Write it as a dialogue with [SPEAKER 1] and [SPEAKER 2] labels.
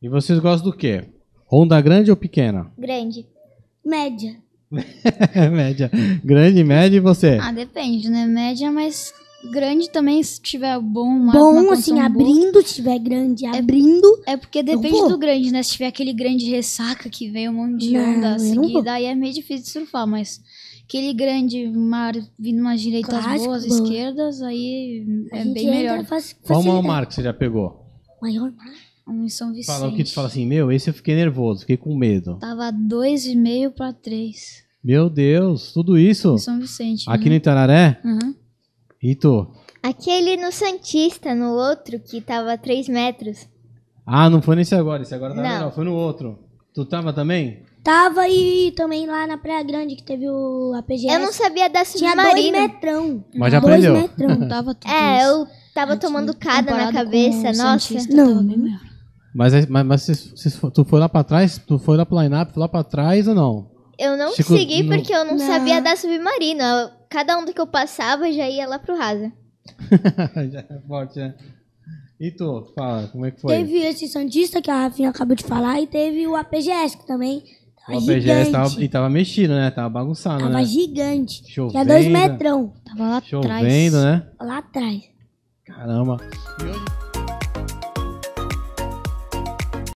[SPEAKER 1] E vocês gostam do quê? Onda grande ou pequena?
[SPEAKER 2] Grande. Média.
[SPEAKER 1] média. Grande, média e você? Ah,
[SPEAKER 2] depende, né? Média, mas grande também, se tiver bom, uma, Bom, uma assim, abrindo, se tiver grande, é abrindo. É, é porque depende do grande, né? Se tiver aquele grande ressaca que vem um monte de onda seguida, aí é meio difícil de surfar, mas aquele grande mar vindo umas direitas Clásico, boas, boa. esquerdas, aí é bem melhor. Faz, Qual maior mar
[SPEAKER 1] que você já pegou?
[SPEAKER 2] Maior mar? um em São Vicente. Fala o que tu fala
[SPEAKER 1] assim, meu, esse eu fiquei nervoso, fiquei com medo.
[SPEAKER 2] Tava 2,5 pra 3.
[SPEAKER 1] Meu Deus, tudo isso? Em São Vicente. Aqui uhum. no Itararé? Uhum. E tu?
[SPEAKER 2] Aquele no Santista, no outro, que tava 3 metros.
[SPEAKER 1] Ah, não foi nesse agora, esse agora tá não. melhor, foi no outro. Tu tava também?
[SPEAKER 2] Tava e também lá na Praia Grande que teve o APGS. Eu não sabia da submarina. Tinha dois metrão.
[SPEAKER 1] Mas já aprendeu. Dois metrão,
[SPEAKER 2] tava tudo É, isso. eu tava eu tomando cada na cabeça, nossa. Santista, não. Tava bem melhor.
[SPEAKER 1] Mas, é, mas, mas se, se tu foi lá pra trás, tu foi lá pro line-up, lá pra trás ou não? Eu não Chico, segui no... porque eu não, não, sabia dar
[SPEAKER 2] submarino Cada um que eu passava já ia lá pro Rasa.
[SPEAKER 1] já é forte, né? E tu, fala, como é que foi? Teve
[SPEAKER 2] esse Santista que a Rafinha acabou de falar e teve o APGS que também. Tava o APGS tava, e
[SPEAKER 1] tava mexido, né? Tava bagunçado, tava né? Tava gigante. É Chovendo. Tinha né? dois metrão.
[SPEAKER 2] Tava lá atrás. Chovendo, né? Lá atrás.
[SPEAKER 1] Caramba. E hoje...